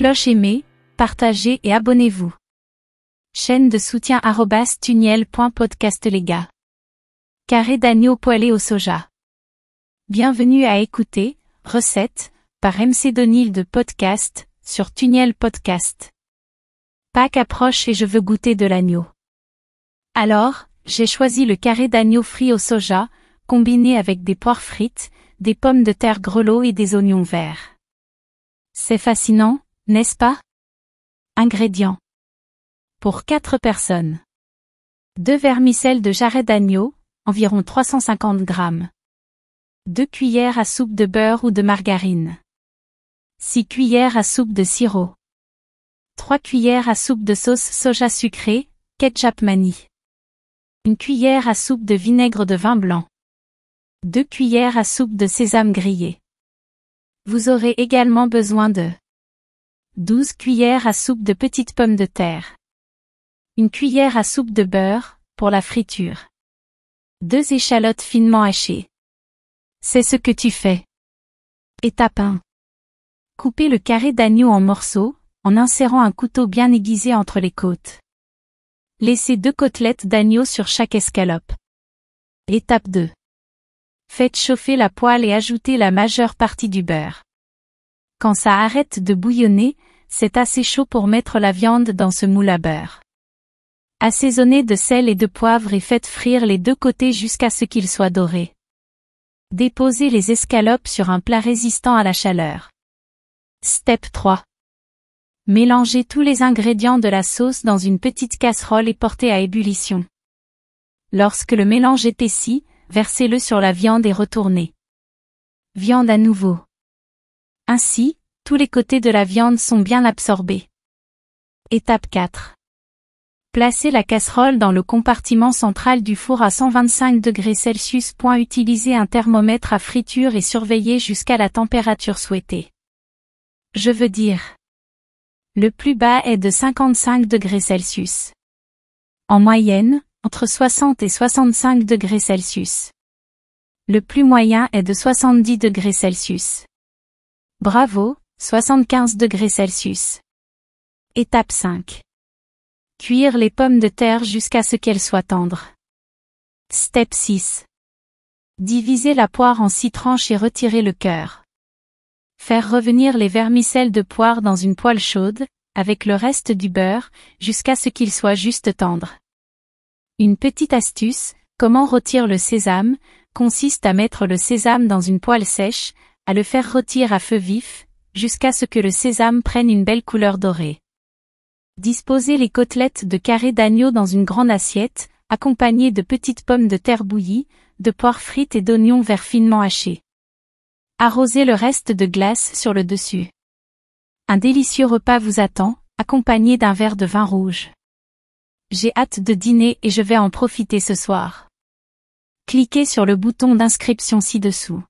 Cloche aimée, partagez et abonnez-vous. Chaîne de soutien tuniel.podcast les gars. Carré d'agneau poêlé au soja. Bienvenue à écouter, recette, par MC Donil de podcast, sur Tuniel Podcast. Pâques approche et je veux goûter de l'agneau. Alors, j'ai choisi le carré d'agneau frit au soja, combiné avec des poires frites, des pommes de terre grelots et des oignons verts. C'est fascinant, n'est-ce pas Ingrédients. Pour 4 personnes. 2 vermicelles de jarret d'agneau, environ 350 g. 2 cuillères à soupe de beurre ou de margarine. 6 cuillères à soupe de sirop. 3 cuillères à soupe de sauce soja sucrée, ketchup mani. Une cuillère à soupe de vinaigre de vin blanc. 2 cuillères à soupe de sésame grillé. Vous aurez également besoin de 12 cuillères à soupe de petites pommes de terre. Une cuillère à soupe de beurre, pour la friture. Deux échalotes finement hachées. C'est ce que tu fais. Étape 1. Coupez le carré d'agneau en morceaux, en insérant un couteau bien aiguisé entre les côtes. Laissez deux côtelettes d'agneau sur chaque escalope. Étape 2. Faites chauffer la poêle et ajoutez la majeure partie du beurre. Quand ça arrête de bouillonner, c'est assez chaud pour mettre la viande dans ce moule à beurre. Assaisonnez de sel et de poivre et faites frire les deux côtés jusqu'à ce qu'ils soient dorés. Déposez les escalopes sur un plat résistant à la chaleur. Step 3. Mélangez tous les ingrédients de la sauce dans une petite casserole et portez à ébullition. Lorsque le mélange est épaissit, versez-le sur la viande et retournez. Viande à nouveau. Ainsi, tous les côtés de la viande sont bien absorbés. Étape 4. Placez la casserole dans le compartiment central du four à 125 degrés Utilisez un thermomètre à friture et surveillez jusqu'à la température souhaitée. Je veux dire. Le plus bas est de 55 degrés En moyenne, entre 60 et 65 degrés Le plus moyen est de 70 degrés Bravo, 75 degrés Celsius. Étape 5. Cuire les pommes de terre jusqu'à ce qu'elles soient tendres. Step 6. Diviser la poire en six tranches et retirer le cœur. Faire revenir les vermicelles de poire dans une poêle chaude, avec le reste du beurre, jusqu'à ce qu'il soit juste tendre. Une petite astuce, comment retirer le sésame, consiste à mettre le sésame dans une poêle sèche, à le faire rôtir à feu vif, jusqu'à ce que le sésame prenne une belle couleur dorée. Disposez les côtelettes de carré d'agneau dans une grande assiette, accompagnées de petites pommes de terre bouillies, de poires frites et d'oignons verts finement hachés. Arrosez le reste de glace sur le dessus. Un délicieux repas vous attend, accompagné d'un verre de vin rouge. J'ai hâte de dîner et je vais en profiter ce soir. Cliquez sur le bouton d'inscription ci-dessous.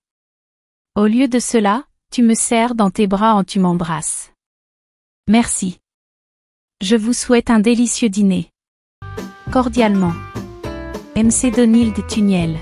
Au lieu de cela, tu me serres dans tes bras en tu m'embrasses. Merci. Je vous souhaite un délicieux dîner. Cordialement. MC Donil de Tuniel.